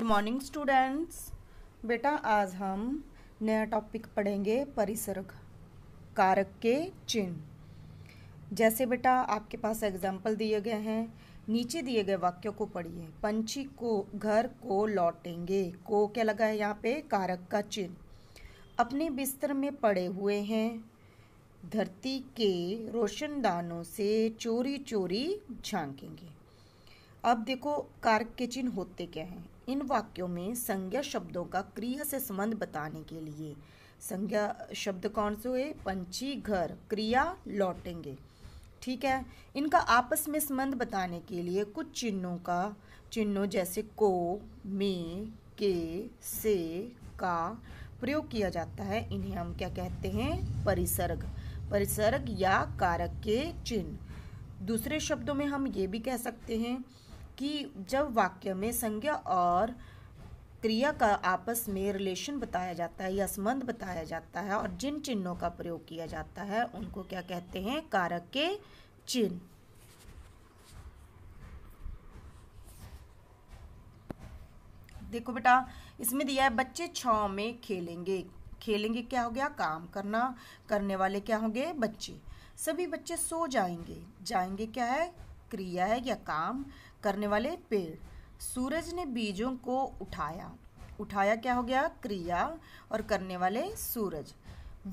good morning students बेटा आज हम नया टॉपिक पढ़ेंगे परिसर कारक के चिन्ह जैसे बेटा आपके पास एग्जाम्पल दिए गए हैं नीचे दिए गए वाक्यों को पढ़िए पंछी को घर को लौटेंगे को क्या लगा है यहाँ पे कारक का चिन्ह अपने बिस्तर में पड़े हुए हैं धरती के रोशनदानों से चोरी चोरी झांकेंगे अब देखो कारक के चिन्ह होते क्या हैं इन वाक्यों में संज्ञा शब्दों का क्रिया से संबंध बताने के लिए संज्ञा शब्द कौन से हुए पंची घर क्रिया लौटेंगे ठीक है इनका आपस में संबंध बताने के लिए कुछ चिन्हों का चिन्हों जैसे को में के से का प्रयोग किया जाता है इन्हें हम क्या कहते हैं परिसर्ग परिसर्ग या कारक के चिन्ह दूसरे शब्दों में हम ये भी कह सकते हैं कि जब वाक्य में संज्ञा और क्रिया का आपस में रिलेशन बताया जाता है या संबंध बताया जाता है और जिन चिन्हों का प्रयोग किया जाता है उनको क्या कहते हैं कारक के चिन्ह देखो बेटा इसमें दिया है बच्चे छाव में खेलेंगे खेलेंगे क्या हो गया काम करना करने वाले क्या होंगे बच्चे सभी बच्चे सो जाएंगे जाएंगे क्या है क्रिया है या काम करने वाले पेड़ सूरज ने बीजों को उठाया उठाया क्या हो गया क्रिया और करने वाले सूरज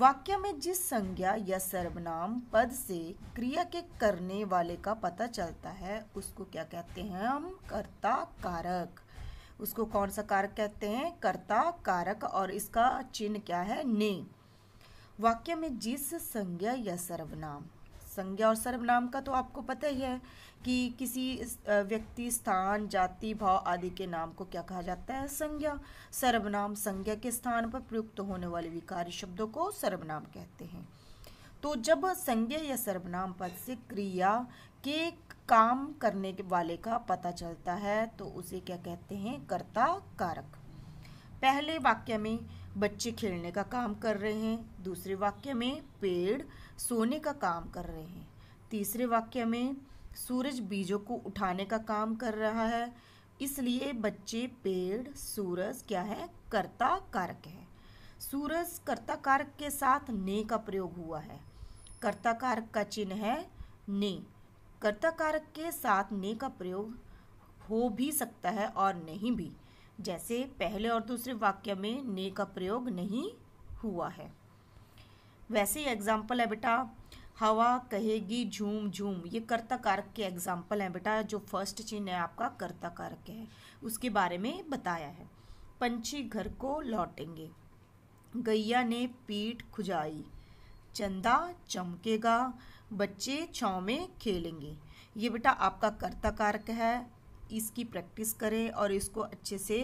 वाक्य में जिस संज्ञा या सर्वनाम पद से क्रिया के करने वाले का पता चलता है उसको क्या कहते हैं हम कर्ता कारक उसको कौन सा कारक कहते हैं कर्ता कारक और इसका चिन्ह क्या है ने वाक्य में जिस संज्ञा या सर्वनाम संज्ञा और सर्वनाम का तो आपको पता ही है कि किसी व्यक्ति स्थान जाति भाव आदि के नाम को क्या कहा जाता है संज्ञा सर्वनाम संज्ञा के स्थान पर प्रयुक्त होने वाले विकारी शब्दों को सर्वनाम कहते हैं तो जब संज्ञा या सर्वनाम पद से क्रिया के काम करने वाले का पता चलता है तो उसे क्या कहते हैं कर्ता कारक पहले वाक्य में बच्चे खेलने का काम कर रहे हैं दूसरे वाक्य में पेड़ सोने का काम कर रहे हैं तीसरे वाक्य में सूरज बीजों को उठाने का काम कर रहा है इसलिए बच्चे पेड़ सूरज क्या है कर्ता कारक है सूरज कर्ता कारक के साथ ने का प्रयोग हुआ है कर्ता कारक का चिन्ह है ने कर्ता कारक के साथ ने का प्रयोग हो भी सकता है और नहीं भी जैसे पहले और दूसरे वाक्य में ने का प्रयोग नहीं हुआ है वैसे एग्जाम्पल है बेटा हवा कहेगी झूम झूम ये कर्ता कारक के एग्जाम्पल हैं बेटा जो फर्स्ट चिन्ह है आपका कर्ता कारक है उसके बारे में बताया है पंछी घर को लौटेंगे गैया ने पीठ खुजाई चंदा चमकेगा बच्चे छाँव में खेलेंगे ये बेटा आपका कर्ता कारक है इसकी प्रैक्टिस करें और इसको अच्छे से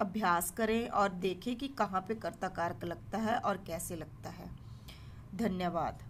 अभ्यास करें और देखें कि कहाँ पे कर्ता कारक लगता है और कैसे लगता है धन्यवाद